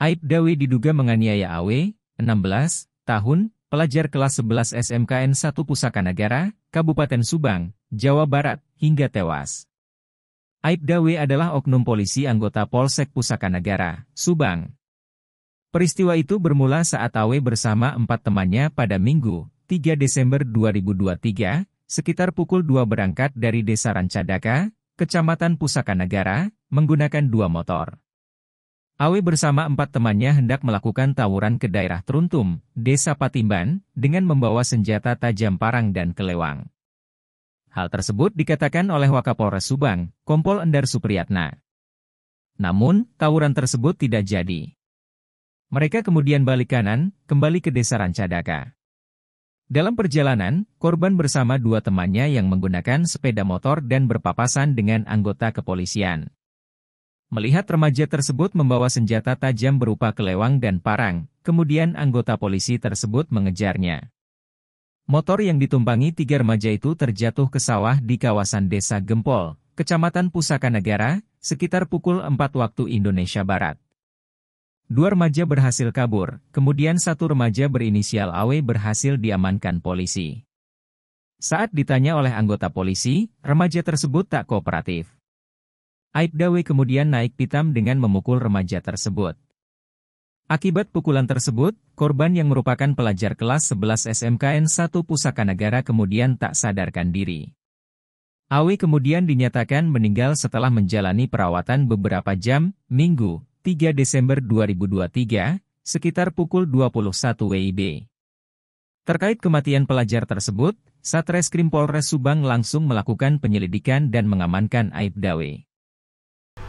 Aib Dawe diduga menganiaya AW, 16, tahun, pelajar kelas 11 SMKN 1 Pusaka Negara, Kabupaten Subang, Jawa Barat, hingga tewas. Aib Dawe adalah oknum polisi anggota Polsek Pusaka Negara, Subang. Peristiwa itu bermula saat AW bersama empat temannya pada Minggu, 3 Desember 2023, sekitar pukul 2 berangkat dari Desa Rancadaka, Kecamatan Pusaka Negara, menggunakan dua motor. Awe bersama empat temannya hendak melakukan tawuran ke daerah Teruntum, Desa Patimban, dengan membawa senjata tajam parang dan kelewang. Hal tersebut dikatakan oleh Wakapolres Subang, Kompol Endar Supriyatna. Namun, tawuran tersebut tidak jadi. Mereka kemudian balik kanan, kembali ke desa Rancadaka. Dalam perjalanan, korban bersama dua temannya yang menggunakan sepeda motor dan berpapasan dengan anggota kepolisian. Melihat remaja tersebut membawa senjata tajam berupa kelewang dan parang, kemudian anggota polisi tersebut mengejarnya. Motor yang ditumpangi tiga remaja itu terjatuh ke sawah di kawasan Desa Gempol, Kecamatan Pusaka Negara, sekitar pukul 4 waktu Indonesia Barat. Dua remaja berhasil kabur, kemudian satu remaja berinisial AW berhasil diamankan polisi. Saat ditanya oleh anggota polisi, remaja tersebut tak kooperatif. Aib Dawe kemudian naik pitam dengan memukul remaja tersebut. Akibat pukulan tersebut, korban yang merupakan pelajar kelas 11 SMKN 1 Pusaka Negara kemudian tak sadarkan diri. AW kemudian dinyatakan meninggal setelah menjalani perawatan beberapa jam, Minggu, 3 Desember 2023, sekitar pukul 21 WIB. Terkait kematian pelajar tersebut, Satreskrim Polres Subang langsung melakukan penyelidikan dan mengamankan Aib Dawei.